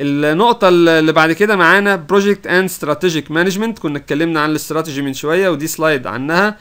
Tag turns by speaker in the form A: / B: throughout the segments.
A: النقطه اللي بعد كده معانا بروجكت اند استراتيجيك مانجمنت كنا اتكلمنا عن الاستراتيجي من شويه ودي سلايد عنها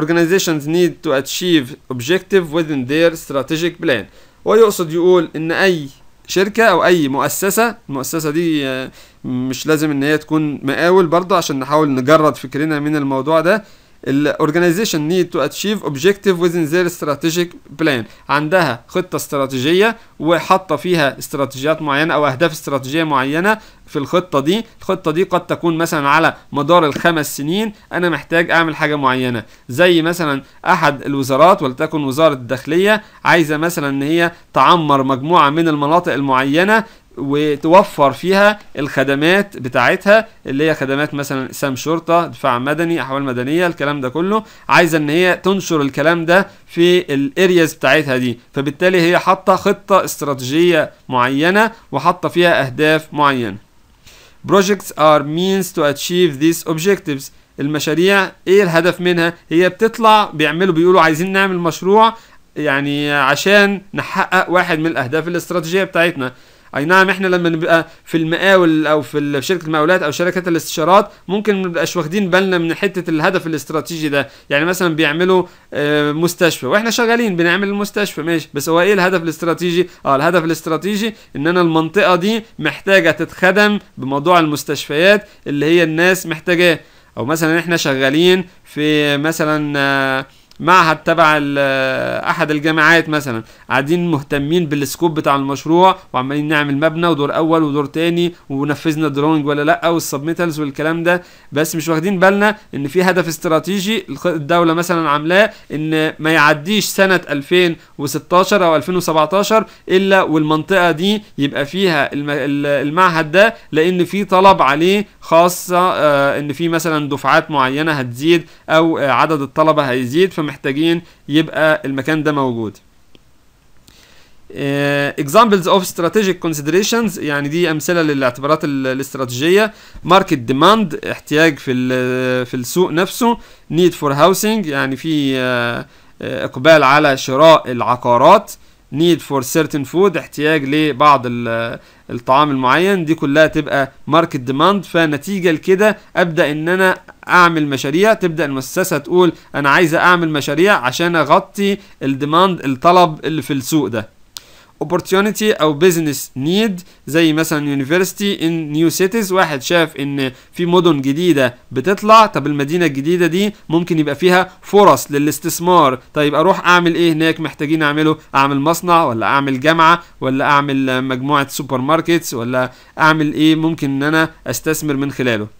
A: organizations need to achieve objective within their strategic plan ويقصد يقول ان اي شركة او اي مؤسسة المؤسسة دي آه، مش لازم ان هي تكون مقاول برضه عشان نحاول نجرد فكرنا من الموضوع ده الاورجنايزيشن نيد تو اتشيف اوبجيكتيف within ذير استراتيجيك بلان عندها خطه استراتيجيه وحاطه فيها استراتيجيات معينه او اهداف استراتيجيه معينه في الخطه دي الخطه دي قد تكون مثلا على مدار الخمس سنين انا محتاج اعمل حاجه معينه زي مثلا احد الوزارات ولتكن وزاره الداخليه عايزه مثلا ان هي تعمر مجموعه من المناطق المعينه وتوفر فيها الخدمات بتاعتها اللي هي خدمات مثلا سام شرطه دفاع مدني احوال مدنيه الكلام ده كله عايزه ان هي تنشر الكلام ده في الارياز بتاعتها دي فبالتالي هي حاطه خطه استراتيجيه معينه وحاطه فيها اهداف معينه projects are means to achieve these objectives المشاريع ايه الهدف منها هي بتطلع بيعملوا بيقولوا عايزين نعمل مشروع يعني عشان نحقق واحد من الاهداف الاستراتيجيه بتاعتنا اي نعم احنا لما نبقى في المقاول او في شركه المقاولات او شركات الاستشارات ممكن ما نبقاش واخدين بالنا من حته الهدف الاستراتيجي ده يعني مثلا بيعملوا آه، مستشفى واحنا شغالين بنعمل المستشفى ماشي بس هو ايه الهدف الاستراتيجي اه الهدف الاستراتيجي ان انا المنطقه دي محتاجه تتخدم بموضوع المستشفيات اللي هي الناس محتاجاه او مثلا احنا شغالين في مثلا آه معهد تبع احد الجامعات مثلا قاعدين مهتمين بالسكوب بتاع المشروع وعمالين نعمل مبنى ودور اول ودور تاني ونفذنا درونج ولا لا والسبميتلز والكلام ده بس مش واخدين بالنا ان في هدف استراتيجي الدوله مثلا عاملاه ان ما يعديش سنه 2016 او 2017 الا والمنطقه دي يبقى فيها المعهد ده لان في طلب عليه خاصه آه، ان في مثلا دفعات معينه هتزيد او عدد الطلبه هيزيد فما محتاجين يبقى المكان ده موجود آه، examples of strategic considerations يعني دي امثله للاعتبارات الاستراتيجيه market demand احتياج في في السوق نفسه need for housing يعني في آه، آه، اقبال على شراء العقارات نيد فور سيرتن فود احتياج لبعض الطعام المعين دي كلها تبقى ماركت ديماند فنتيجه لكده ابدا ان انا اعمل مشاريع تبدا المؤسسه تقول انا عايزه اعمل مشاريع عشان اغطي الديماند الطلب اللي في السوق ده opportunity او business need زي مثلا university in new cities واحد شاف ان في مدن جديده بتطلع طب المدينه الجديده دي ممكن يبقى فيها فرص للاستثمار طيب اروح اعمل ايه هناك محتاجين اعمله اعمل مصنع ولا اعمل جامعه ولا اعمل مجموعه سوبر ماركتس ولا اعمل ايه ممكن ان انا استثمر من خلاله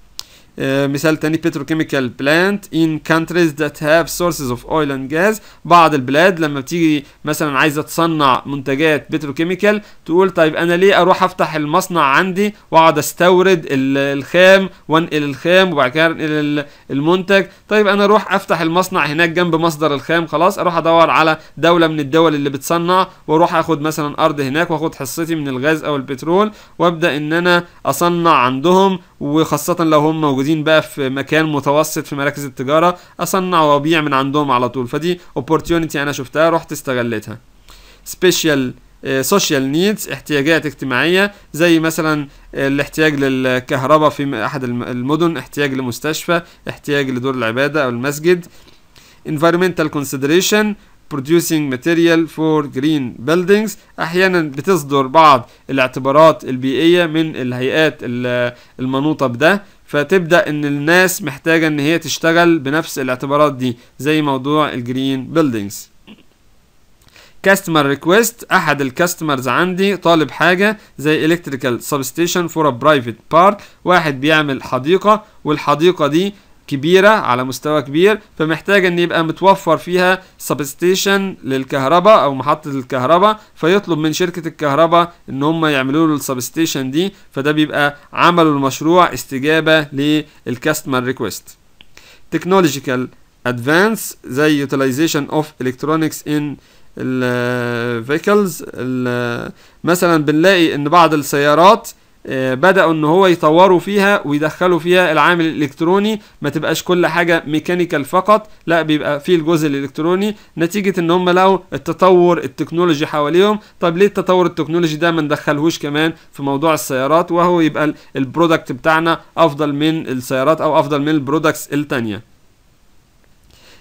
A: آه، مثال تاني بتروكيميكال بلانت ان كانتريز ذات هاف سورسز اوف اويل اند جاز بعض البلاد لما بتيجي مثلا عايزه تصنع منتجات بتروكيميكال تقول طيب انا ليه اروح افتح المصنع عندي واقعد استورد الخام وانقل الخام وبعد كده انقل المنتج طيب انا اروح افتح المصنع هناك جنب مصدر الخام خلاص اروح ادور على دوله من الدول اللي بتصنع واروح اخد مثلا ارض هناك واخد حصتي من الغاز او البترول وابدا ان انا اصنع عندهم وخاصة لو هم موجودين بقى في مكان متوسط في مراكز التجارة أصنع وأبيع من عندهم على طول فدي opportunity أنا شفتها رحت استغلتها special سوشيال آه، نيدز احتياجات اجتماعية زي مثلا الاحتياج للكهرباء في أحد المدن احتياج لمستشفى احتياج لدور العبادة أو المسجد environmental consideration producing material for green buildings احيانا بتصدر بعض الاعتبارات البيئيه من الهيئات المنوطه بده فتبدا ان الناس محتاجه ان هي تشتغل بنفس الاعتبارات دي زي موضوع الجرين بيلدينجز كاستمر ريكويست احد الكاستمرز عندي طالب حاجه زي الكتريكال سبستيشن فور ا برايفت بارك واحد بيعمل حديقه والحديقه دي كبيرة على مستوى كبير فمحتاج ان يبقى متوفر فيها سبستيشن للكهرباء او محطة الكهرباء فيطلب من شركة الكهرباء ان هم يعملوا له السبستيشن دي فده بيبقى عمل المشروع استجابة للكاستمر ريكويست تكنولوجيكال ادفانس زي يوتيلايزيشن اوف الكترونكس ان الفيكلز مثلا بنلاقي ان بعض السيارات آه، بدأوا ان هو يطوروا فيها ويدخلوا فيها العامل الالكتروني ما تبقاش كل حاجة ميكانيكال فقط لا بيبقى فيه الجزء الالكتروني نتيجة ان هم لقوا التطور التكنولوجي حواليهم طب ليه التطور التكنولوجي ده ما ندخلهوش كمان في موضوع السيارات وهو يبقى البرودكت بتاعنا افضل من السيارات او افضل من البرودكتس التانية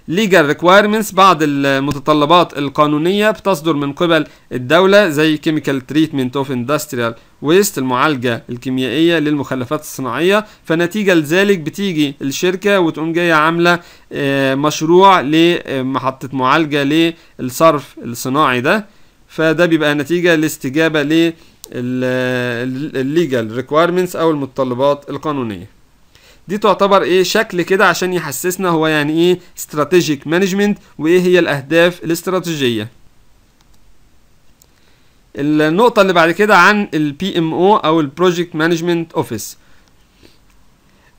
A: legal requirements بعض المتطلبات القانونية بتصدر من قبل الدولة زي chemical treatment of industrial ويست المعالجة الكيميائية للمخلفات الصناعية فنتيجة لذلك بتيجي الشركة وتقوم جاية عاملة آه، مشروع لمحطة آه، معالجة للصرف الصناعي ده فده بيبقى نتيجة لاستجابة لل الليجال ريكويرمنتس او المتطلبات القانونيه دي تعتبر ايه شكل كده عشان يحسسنا هو يعني ايه استراتيجيك مانجمنت وايه هي الاهداف الاستراتيجيه النقطه اللي بعد كده عن البي ام او او البروجكت مانجمنت اوفيس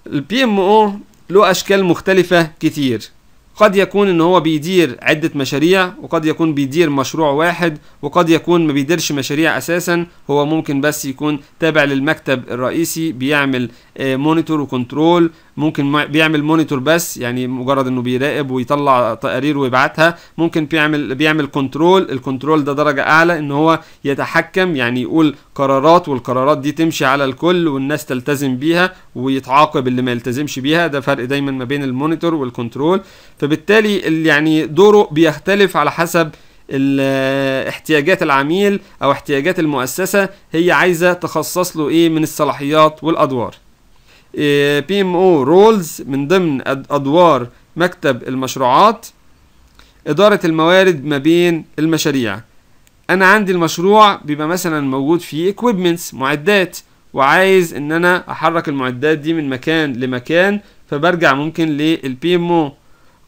A: البي ام او له اشكال مختلفه كتير قد يكون ان هو بيدير عدة مشاريع وقد يكون بيدير مشروع واحد وقد يكون ما بيديرش مشاريع اساسا هو ممكن بس يكون تابع للمكتب الرئيسي بيعمل مونيتور آه، وكنترول ممكن بيعمل مونيتور بس يعني مجرد انه بيراقب ويطلع تقارير ويبعتها ممكن بيعمل بيعمل كنترول الكنترول ده درجه اعلى ان هو يتحكم يعني يقول قرارات والقرارات دي تمشي على الكل والناس تلتزم بيها ويتعاقب اللي ما يلتزمش بيها ده فرق دايما ما بين المونيتور والكنترول فبالتالي يعني دوره بيختلف على حسب احتياجات العميل او احتياجات المؤسسه هي عايزه تخصص له ايه من الصلاحيات والادوار بي ام او رولز من ضمن ادوار مكتب المشروعات اداره الموارد ما بين المشاريع انا عندي المشروع بيبقى مثلا موجود فيه equipments معدات وعايز ان انا احرك المعدات دي من مكان لمكان فبرجع ممكن للبي ام او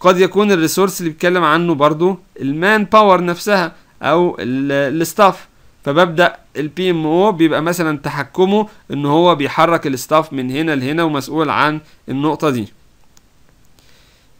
A: قد يكون الريسورس اللي بيتكلم عنه برضو المان باور نفسها او الستاف فببدا البي ام او بيبقى مثلا تحكمه ان هو بيحرك الاستاف من هنا لهنا ومسؤول عن النقطه دي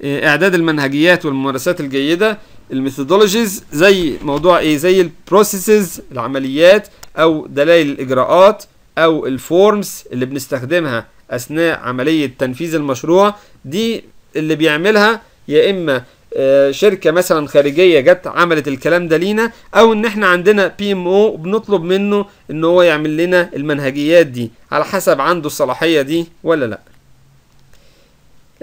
A: آه، اعداد المنهجيات والممارسات الجيده الميثودولوجيز زي موضوع ايه زي البروسيسز العمليات او دلائل الاجراءات او الفورمز اللي بنستخدمها اثناء عمليه تنفيذ المشروع دي اللي بيعملها يا اما آه، شركه مثلا خارجيه جت عملت الكلام ده لينا او ان احنا عندنا بي ام او بنطلب منه ان هو يعمل لنا المنهجيات دي على حسب عنده الصلاحيه دي ولا لا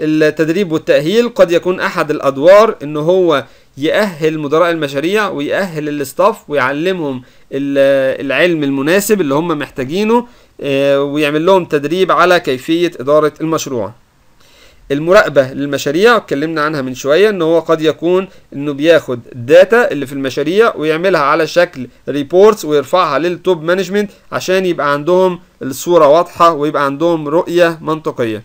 A: التدريب والتاهيل قد يكون احد الادوار ان هو يأهل مدراء المشاريع ويأهل الاستاف ويعلمهم العلم المناسب اللي هم محتاجينه آه، ويعمل لهم تدريب على كيفية إدارة المشروع المراقبة للمشاريع اتكلمنا عنها من شوية ان هو قد يكون انه بياخد الداتا اللي في المشاريع ويعملها على شكل ريبورتس ويرفعها للتوب مانجمنت عشان يبقى عندهم الصورة واضحة ويبقى عندهم رؤية منطقية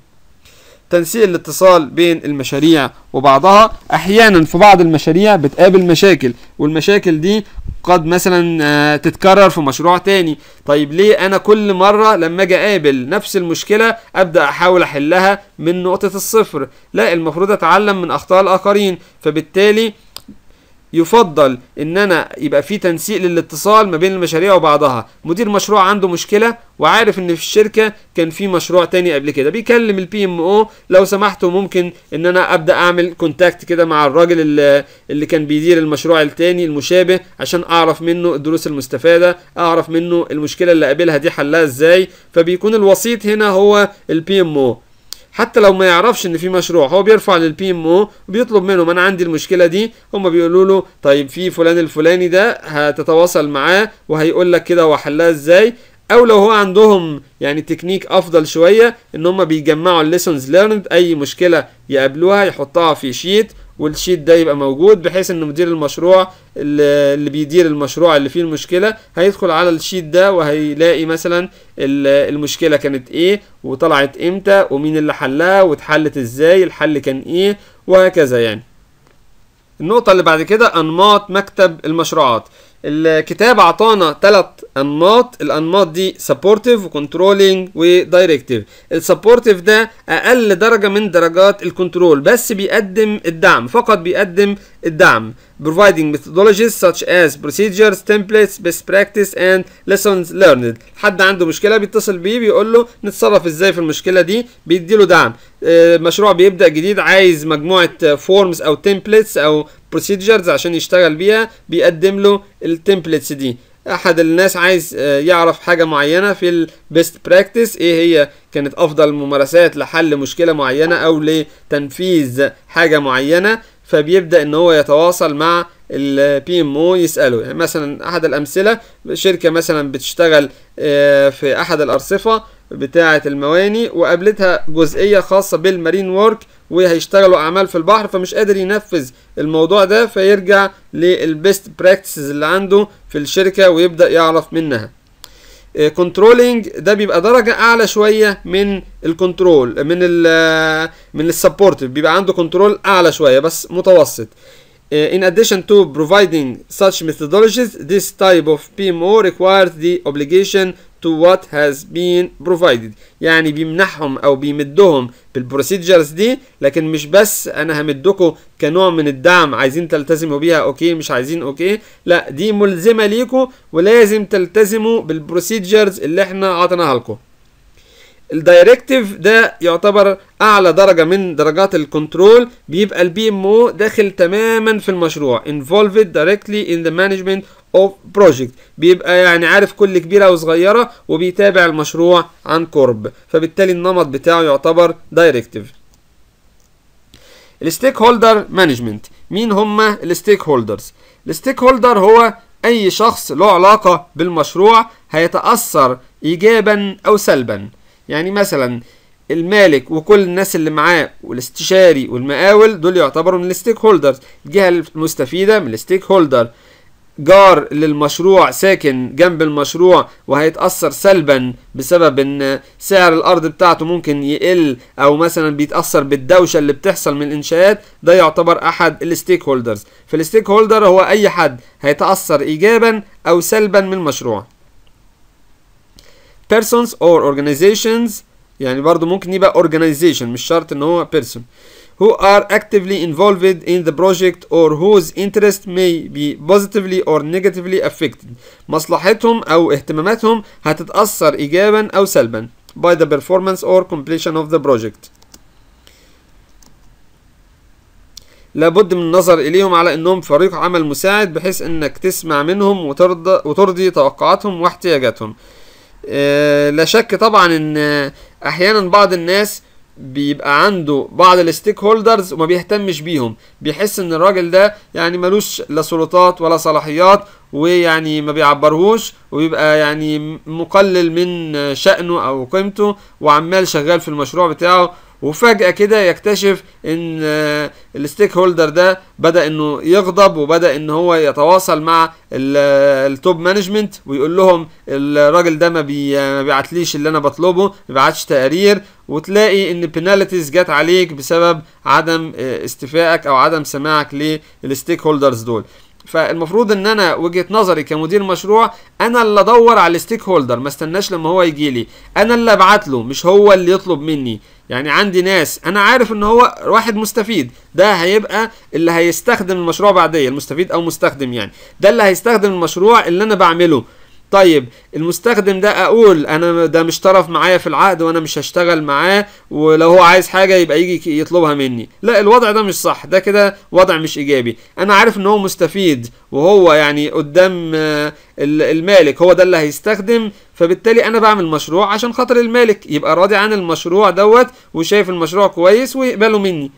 A: تنسيق الاتصال بين المشاريع وبعضها احيانا في بعض المشاريع بتقابل مشاكل والمشاكل دي قد مثلا آه، تتكرر في مشروع تاني طيب ليه انا كل مره لما اجي اقابل نفس المشكله ابدا احاول احلها من نقطه الصفر لا المفروض اتعلم من اخطاء الاخرين فبالتالي يفضل ان انا يبقى في تنسيق للاتصال ما بين المشاريع وبعضها مدير مشروع عنده مشكله وعارف ان في الشركه كان في مشروع تاني قبل كده بيكلم البي ام او لو سمحتوا ممكن ان انا ابدا اعمل كونتاكت كده مع الراجل اللي, اللي كان بيدير المشروع التاني المشابه عشان اعرف منه الدروس المستفاده اعرف منه المشكله اللي قابلها دي حلها ازاي فبيكون الوسيط هنا هو البي ام او حتى لو ما يعرفش ان في مشروع هو بيرفع للبي ام او وبيطلب منه انا عندي المشكله دي هم بيقولوا له طيب في فلان الفلاني ده هتتواصل معاه وهيقول لك كده وحلها ازاي او لو هو عندهم يعني تكنيك افضل شويه ان هم بيجمعوا الليسونز ليرند اي مشكله يقابلوها يحطها في شيت والشيت ده يبقى موجود بحيث ان مدير المشروع اللي بيدير المشروع اللي فيه المشكله هيدخل على الشيت ده وهيلاقي مثلا المشكله كانت ايه وطلعت امتى ومين اللي حلها واتحلت ازاي الحل كان ايه وهكذا يعني النقطه اللي بعد كده انماط مكتب المشروعات الكتاب اعطانا ثلاث انماط الانماط دي سبورتيف وكنترولينج ودايركتيف السبورتيف ده اقل درجه من درجات الكنترول بس بيقدم الدعم فقط بيقدم الدعم providing methodologies such as procedures, templates, best practice and lessons learned حد عنده مشكلة بيتصل بيه بيقول له نتصرف ازاي في المشكلة دي بيديله دعم آه، مشروع بيبدأ جديد عايز مجموعة فورمز او templates او بروسيدجرز عشان يشتغل بيها بيقدم له التمبلتس دي احد الناس عايز آه، يعرف حاجه معينه في البيست براكتس ايه هي كانت افضل الممارسات لحل مشكله معينه او لتنفيذ حاجه معينه فبيبدا ان هو يتواصل مع البي ام او يساله يعني مثلا احد الامثله شركه مثلا بتشتغل آه، في احد الارصفه بتاعة المواني وقابلتها جزئية خاصة بالمارين وورك وهيشتغلوا أعمال في البحر فمش قادر ينفذ الموضوع ده فيرجع للبيست براكتسز اللي عنده في الشركة ويبدأ يعرف منها كنترولينج آه، ده بيبقى درجة أعلى شوية من الكنترول من الـ آه، من السبورتيف بيبقى عنده كنترول أعلى شوية بس متوسط Uh, in addition to providing such methodologies, this type of PMO requires the obligation to what has been provided يعني بيمنحهم أو بيمدهم بالبروسيدجرز دي لكن مش بس أنا همدكم كنوع من الدعم عايزين تلتزموا بيها أوكي مش عايزين أوكي لا دي ملزمة ليكم ولازم تلتزموا بالبروسيدجرز اللي احنا عطيناها لكم الدايركتيف ده يعتبر اعلى درجه من درجات الكنترول بيبقى البي ام او داخل تماما في المشروع involved directly in the management of project بيبقى يعني عارف كل كبيره وصغيره وبيتابع المشروع عن قرب فبالتالي النمط بتاعه يعتبر دايركتيف الستيك هولدر مانجمنت مين هم الستيك هولدرز الستيك هولدر هو اي شخص له علاقه بالمشروع هيتاثر ايجابا او سلبا يعني مثلا المالك وكل الناس اللي معاه والاستشاري والمقاول دول يعتبروا من الستيك هولدرز الجهه المستفيده من الستيك هولدر جار للمشروع ساكن جنب المشروع وهيتأثر سلبا بسبب ان سعر الارض بتاعته ممكن يقل او مثلا بيتأثر بالدوشة اللي بتحصل من الانشاءات ده يعتبر احد الستيك هولدرز فالستيك هولدر هو اي حد هيتأثر ايجابا او سلبا من المشروع persons or organizations يعني برضو ممكن يبقى organization مش شرط ان هو person who are actively involved in the project or whose interest may be positively or negatively affected مصلحتهم أو اهتماماتهم هتتأثر إيجابا أو سلبا by the performance or completion of the project لابد من النظر إليهم على أنهم فريق عمل مساعد بحيث أنك تسمع منهم وترضى, وترضي توقعاتهم واحتياجاتهم آه، لا شك طبعا ان احيانا بعض الناس بيبقى عنده بعض الستيك هولدرز وما بيهتمش بيهم بيحس ان الراجل ده يعني ملوش لا سلطات ولا صلاحيات ويعني ما بيعبرهوش وبيبقى يعني مقلل من شأنه او قيمته وعمال شغال في المشروع بتاعه وفجأة كده يكتشف ان آه، الستيك هولدر ده بدأ انه يغضب وبدأ ان هو يتواصل مع آه، التوب مانجمنت ويقول لهم الراجل ده آه، ما بيبعتليش اللي انا بطلبه ما بيبعتش تقارير وتلاقي ان بينالتيز جت عليك بسبب عدم استفائك او عدم سماعك للستيك هولدرز دول فالمفروض ان انا وجهه نظري كمدير مشروع انا اللي ادور على الستيك هولدر ما استناش لما هو يجي لي انا اللي ابعت له مش هو اللي يطلب مني يعني عندي ناس انا عارف ان هو واحد مستفيد ده هيبقى اللي هيستخدم المشروع بعديه المستفيد او مستخدم يعني ده اللي هيستخدم المشروع اللي انا بعمله طيب المستخدم ده اقول انا ده مش طرف معايا في العقد وانا مش هشتغل معاه ولو هو عايز حاجه يبقى يجي يطلبها مني لا الوضع ده مش صح ده كده وضع مش ايجابي انا عارف ان هو مستفيد وهو يعني قدام آه، المالك هو ده اللي هيستخدم فبالتالي انا بعمل مشروع عشان خاطر المالك يبقى راضي عن المشروع دوت وشايف المشروع كويس ويقبله مني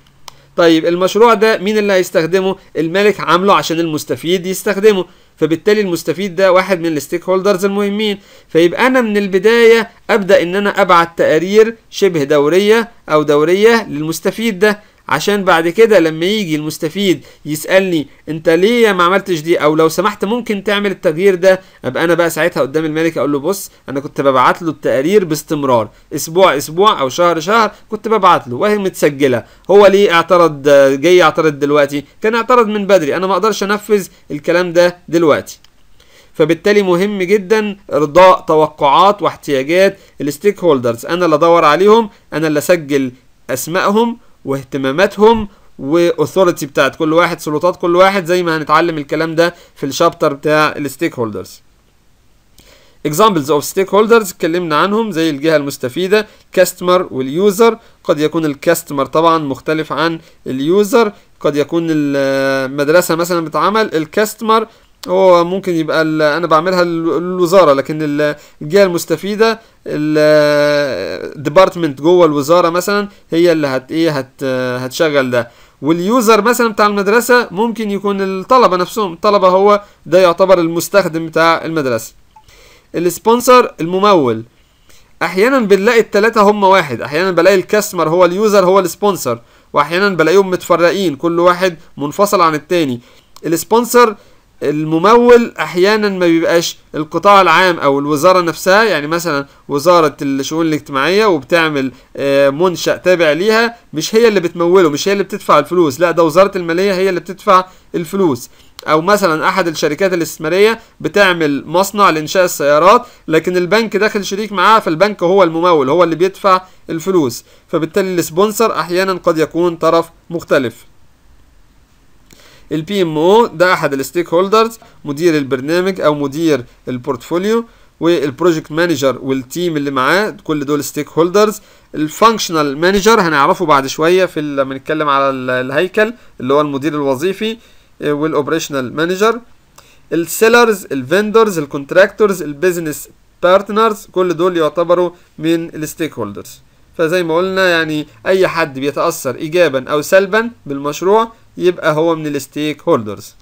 A: طيب المشروع ده مين اللي هيستخدمه المالك عامله عشان المستفيد يستخدمه فبالتالي المستفيد ده واحد من الستيك هولدرز المهمين فيبقى انا من البدايه ابدا ان انا ابعت تقارير شبه دوريه او دوريه للمستفيد ده عشان بعد كده لما يجي المستفيد يسالني انت ليه ما عملتش دي او لو سمحت ممكن تعمل التغيير ده ابقى انا بقى ساعتها قدام الملك اقول له بص انا كنت ببعت له التقارير باستمرار اسبوع اسبوع او شهر شهر كنت ببعت له وهي متسجله هو ليه اعترض جاي يعترض دلوقتي كان اعترض من بدري انا ما اقدرش انفذ الكلام ده دلوقتي فبالتالي مهم جدا ارضاء توقعات واحتياجات الستيك هولدرز انا اللي ادور عليهم انا اللي اسجل اسمائهم واهتماماتهم واثورتي بتاعت كل واحد سلطات كل واحد زي ما هنتعلم الكلام ده في الشابتر بتاع الستيك هولدرز examples of stakeholders اتكلمنا عنهم زي الجهة المستفيدة كاستمر واليوزر قد يكون الكاستمر طبعا مختلف عن اليوزر قد يكون المدرسة مثلا بتعمل الكاستمر هو ممكن يبقى انا بعملها الوزاره لكن الجهه المستفيده الديبارتمنت جوه الوزاره مثلا هي اللي هت ايه هت هتشغل ده واليوزر مثلا بتاع المدرسه ممكن يكون الطلبه نفسهم الطلبه هو ده يعتبر المستخدم بتاع المدرسه السبونسر الممول احيانا بنلاقي التلاتة هم واحد احيانا بلاقي الكاستمر هو اليوزر هو السبونسر واحيانا بلاقيهم متفرقين كل واحد منفصل عن التاني السبونسر الممول احيانا ما بيبقاش القطاع العام او الوزاره نفسها يعني مثلا وزاره الشؤون الاجتماعيه وبتعمل آه، منشا تابع ليها مش هي اللي بتموله مش هي اللي بتدفع الفلوس لا ده وزاره الماليه هي اللي بتدفع الفلوس او مثلا احد الشركات الاستثماريه بتعمل مصنع لانشاء السيارات لكن البنك داخل شريك معاها فالبنك هو الممول هو اللي بيدفع الفلوس فبالتالي السبونسر احيانا قد يكون طرف مختلف البي ام او ده احد الستيك هولدرز مدير البرنامج او مدير البورتفوليو والبروجكت مانجر والتيم اللي معاه كل دول ستيك هولدرز الفانكشنال مانجر هنعرفه بعد شويه في لما نتكلم على الهيكل اللي هو المدير الوظيفي والاوبريشنال مانجر السيلرز الفندرز الكونتراكتورز البيزنس بارتنرز كل دول يعتبروا من الستيك هولدرز فزي ما قلنا يعني اي حد بيتاثر ايجابا او سلبا بالمشروع يبقى هو من الستيك هولدرز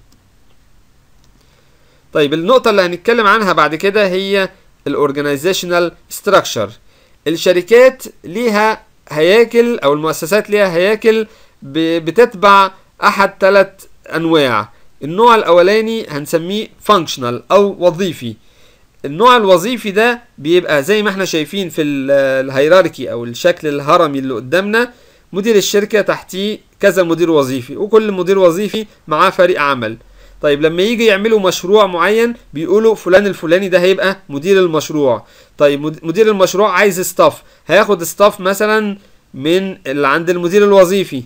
A: طيب النقطة اللي هنتكلم عنها بعد كده هي الاورجنايزيشنال ستراكشر الشركات ليها هياكل او المؤسسات ليها هياكل بتتبع احد ثلاث انواع النوع الاولاني هنسميه فانكشنال او وظيفي النوع الوظيفي ده بيبقى زي ما احنا شايفين في الهيراركي او الشكل الهرمي اللي قدامنا مدير الشركة تحتيه كذا مدير وظيفي وكل مدير وظيفي معاه فريق عمل طيب لما يجي يعملوا مشروع معين بيقولوا فلان الفلاني ده هيبقى مدير المشروع طيب مدير المشروع عايز ستاف هياخد ستاف مثلا من اللي عند المدير الوظيفي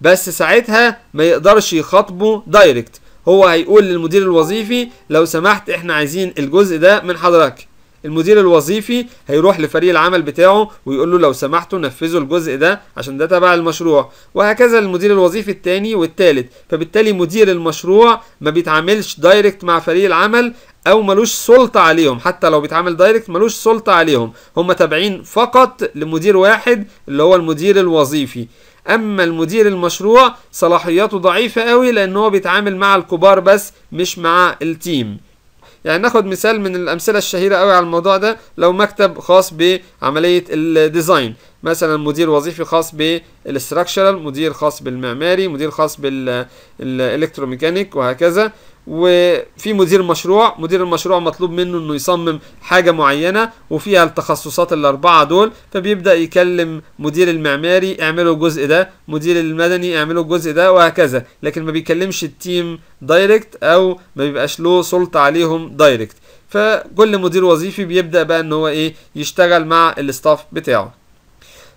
A: بس ساعتها ما يقدرش يخاطبه دايركت هو هيقول للمدير الوظيفي لو سمحت احنا عايزين الجزء ده من حضرتك المدير الوظيفي هيروح لفريق العمل بتاعه ويقول له لو سمحتوا نفذوا الجزء ده عشان ده تبع المشروع وهكذا المدير الوظيفي الثاني والثالث فبالتالي مدير المشروع ما بيتعاملش دايركت مع فريق العمل او ملوش سلطه عليهم حتى لو بيتعامل دايركت ملوش سلطه عليهم هم تابعين فقط لمدير واحد اللي هو المدير الوظيفي اما المدير المشروع صلاحياته ضعيفه قوي لان هو بيتعامل مع الكبار بس مش مع التيم يعني ناخد مثال من الامثله الشهيره قوي على الموضوع ده لو مكتب خاص بعمليه الديزاين مثلا مدير وظيفي خاص بالستراكشرال مدير خاص بالمعماري مدير خاص بالالكتروميكانيك وهكذا وفي مدير مشروع مدير المشروع مطلوب منه انه يصمم حاجه معينه وفيها التخصصات الاربعه دول فبيبدا يكلم مدير المعماري اعملوا الجزء ده مدير المدني اعملوا الجزء ده وهكذا لكن ما بيكلمش التيم دايركت او ما بيبقاش له سلطه عليهم دايركت فكل مدير وظيفي بيبدا بقى ان هو ايه يشتغل مع الاستاف بتاعه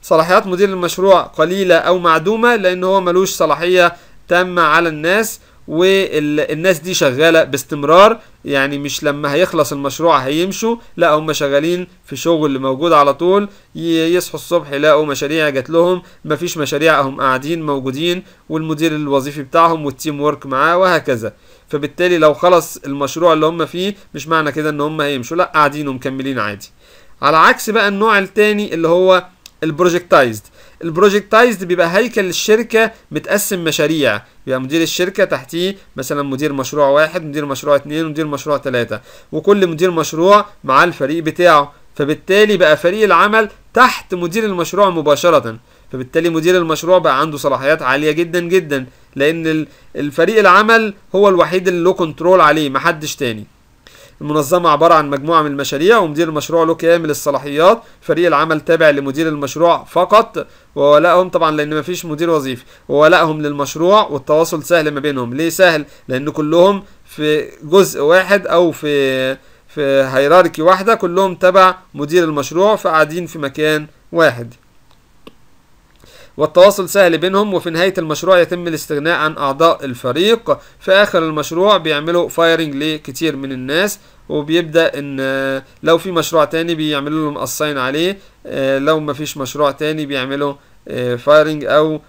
A: صلاحيات مدير المشروع قليله او معدومه لان هو ملوش صلاحيه تامه على الناس والناس دي شغالة باستمرار يعني مش لما هيخلص المشروع هيمشوا لا هم شغالين في شغل موجود على طول يصحوا الصبح يلاقوا مشاريع جات لهم مفيش مشاريع هم قاعدين موجودين والمدير الوظيفي بتاعهم والتيم وورك معاه وهكذا فبالتالي لو خلص المشروع اللي هم فيه مش معنى كده ان هم هيمشوا لا قاعدين ومكملين عادي على عكس بقى النوع التاني اللي هو البروجكتايزد البروجكتايزد بيبقى هيكل الشركه متقسم مشاريع بيبقى مدير الشركه تحتيه مثلا مدير مشروع واحد مدير مشروع اتنين مدير مشروع تلاته وكل مدير مشروع مع الفريق بتاعه فبالتالي بقى فريق العمل تحت مدير المشروع مباشره فبالتالي مدير المشروع بقى عنده صلاحيات عاليه جدا جدا لان الفريق العمل هو الوحيد اللي له كنترول عليه محدش تاني المنظمة عبارة عن مجموعة من المشاريع ومدير المشروع له كامل الصلاحيات فريق العمل تابع لمدير المشروع فقط وولائهم طبعا لأن مفيش مدير وظيفي وولائهم للمشروع والتواصل سهل ما بينهم ليه سهل لأن كلهم في جزء واحد أو في في هيراركي واحدة كلهم تبع مدير المشروع فقاعدين في مكان واحد والتواصل سهل بينهم وفي نهاية المشروع يتم الاستغناء عن أعضاء الفريق في آخر المشروع بيعملوا فايرنج لكتير من الناس وبيبدأ إن آه، لو في مشروع تاني بيعملوا لهم الصين عليه آه، لو مفيش مشروع تاني بيعملوا فايرنج آه، أو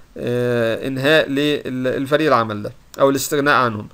A: إنهاء للفريق العمل ده أو الاستغناء عنهم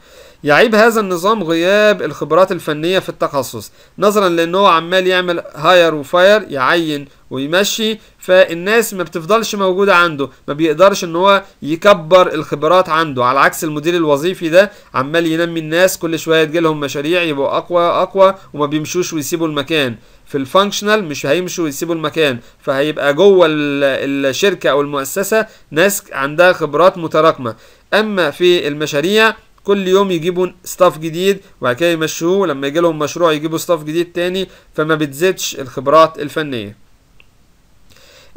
A: يعيب هذا النظام غياب الخبرات الفنية في التخصص نظرا لأن هو عمال يعمل هاير وفاير يعين ويمشي فالناس ما بتفضلش موجودة عنده ما بيقدرش ان هو يكبر الخبرات عنده على عكس المدير الوظيفي ده عمال ينمي الناس كل شوية تجيلهم مشاريع يبقوا اقوى اقوى وما بيمشوش ويسيبوا المكان في الفانكشنال مش هيمشوا ويسيبوا المكان فهيبقى جوه الشركة او المؤسسة ناس عندها خبرات متراكمة اما في المشاريع كل يوم يجيبوا ستاف جديد وبعد كده يمشوه ولما يجي لهم مشروع يجيبوا ستاف جديد تاني فما بتزيدش الخبرات الفنيه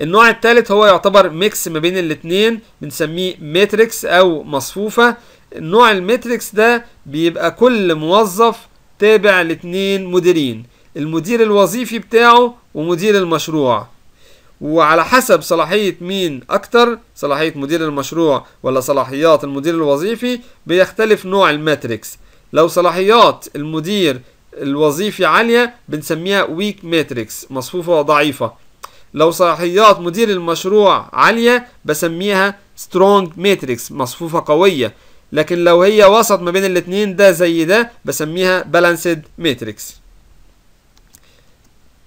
A: النوع الثالث هو يعتبر ميكس ما بين الاثنين بنسميه ماتريكس او مصفوفه النوع الماتريكس ده بيبقى كل موظف تابع لاثنين مديرين المدير الوظيفي بتاعه ومدير المشروع وعلى حسب صلاحية مين أكتر صلاحية مدير المشروع ولا صلاحيات المدير الوظيفي بيختلف نوع الماتريكس لو صلاحيات المدير الوظيفي عالية بنسميها ويك ماتريكس مصفوفة ضعيفة لو صلاحيات مدير المشروع عالية بسميها سترونج ماتريكس مصفوفة قوية لكن لو هي وسط ما بين الاتنين ده زي ده بسميها بالانسد ماتريكس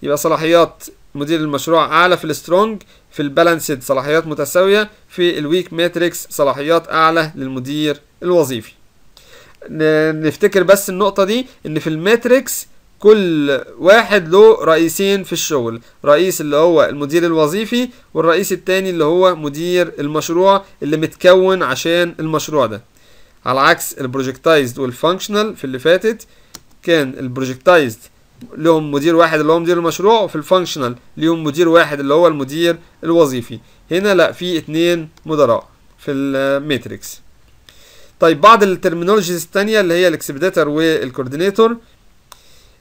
A: يبقى صلاحيات مدير المشروع اعلى في السترونج في البالانسد صلاحيات متساويه في الويك ماتريكس صلاحيات اعلى للمدير الوظيفي نفتكر بس النقطه دي ان في الماتريكس كل واحد له رئيسين في الشغل رئيس اللي هو المدير الوظيفي والرئيس التاني اللي هو مدير المشروع اللي متكون عشان المشروع ده على عكس البروجكتايزد والفانكشنال في اللي فاتت كان البروجكتايزد لهم مدير واحد اللي هو مدير المشروع وفي الفانكشنال ليهم مدير واحد اللي هو المدير الوظيفي هنا لا في اتنين مدراء في الماتريكس طيب بعض الترمينولوجيز التانية اللي هي الاكسبيداتر والكوردينيتور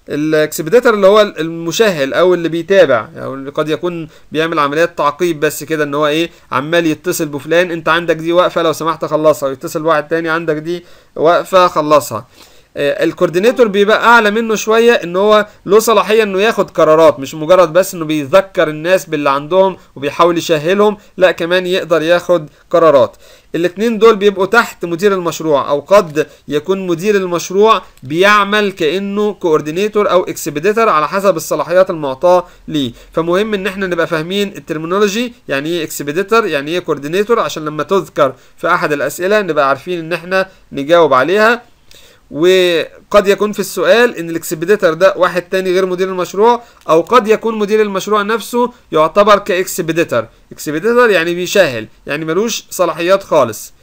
A: الاكسبيداتر اللي هو المشهل او اللي بيتابع او اللي قد يكون بيعمل عمليات تعقيب بس كده ان هو ايه عمال يتصل بفلان انت عندك دي واقفه لو سمحت خلصها ويتصل بواحد تاني عندك دي واقفه خلصها آه، الكوردينيتور بيبقى اعلى منه شويه ان هو له صلاحيه انه ياخد قرارات مش مجرد بس انه بيذكر الناس باللي عندهم وبيحاول يشهلهم لا كمان يقدر ياخد قرارات الاثنين دول بيبقوا تحت مدير المشروع او قد يكون مدير المشروع بيعمل كانه كوردينيتور او اكسبيديتور على حسب الصلاحيات المعطاه ليه فمهم ان احنا نبقى فاهمين الترمينولوجي يعني ايه اكسبيديتور يعني ايه كوردينيتور عشان لما تذكر في احد الاسئله نبقى عارفين ان احنا نجاوب عليها وقد يكون في السؤال ان الاكسبيديتر ده واحد تاني غير مدير المشروع او قد يكون مدير المشروع نفسه يعتبر كاكسبيديتر اكسبيديتر يعني بيشاهل يعني ملوش صلاحيات خالص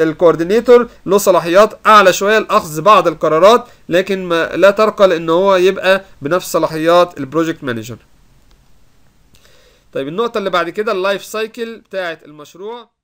A: الكوردينيتور له صلاحيات اعلى شويه لاخذ بعض القرارات لكن ما لا ترقى لان هو يبقى بنفس صلاحيات البروجكت مانجر طيب النقطه اللي بعد كده اللايف سايكل بتاعه المشروع